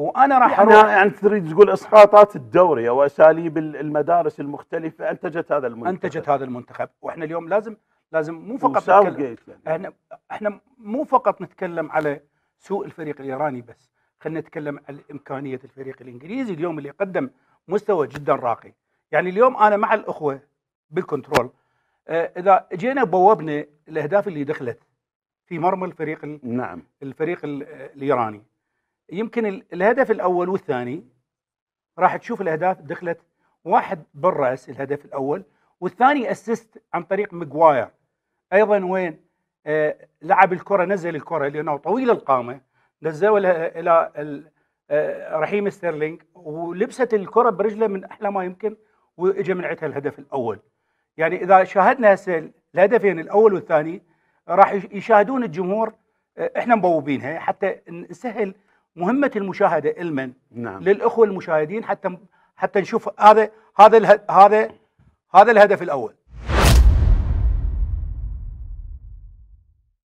وانا راح يعني اروح يعني تريد تقول اسقاطات الدوري او اساليب المدارس المختلفه انتجت هذا المنتخب انتجت هذا المنتخب واحنا اليوم لازم لازم مو فقط نتكلم يعني. احنا احنا مو فقط نتكلم على سوء الفريق الايراني بس خلينا نتكلم عن امكانيه الفريق الانجليزي اليوم اللي قدم مستوى جدا راقي يعني اليوم انا مع الاخوه بالكنترول آه، اذا جينا بوبنا الاهداف اللي دخلت في مرمى الفريق نعم الفريق الايراني يمكن الهدف الاول والثاني راح تشوف الاهداف دخلت واحد بالراس الهدف الاول والثاني اسيست عن طريق ماجواير ايضا وين آه لعب الكره نزل الكره لانه طويل القامه نزلها الى آه، رحيم ستيرلينج ولبست الكره برجله من احلى ما يمكن واجى من عندها الهدف الاول يعني اذا شاهدنا هسه الهدفين الاول والثاني راح يشاهدون الجمهور آه، احنا مبوبينها حتى نسهل مهمه المشاهده المن نعم. للاخوه المشاهدين حتى حتى نشوف هذا هذا هذا هذا الهدف الاول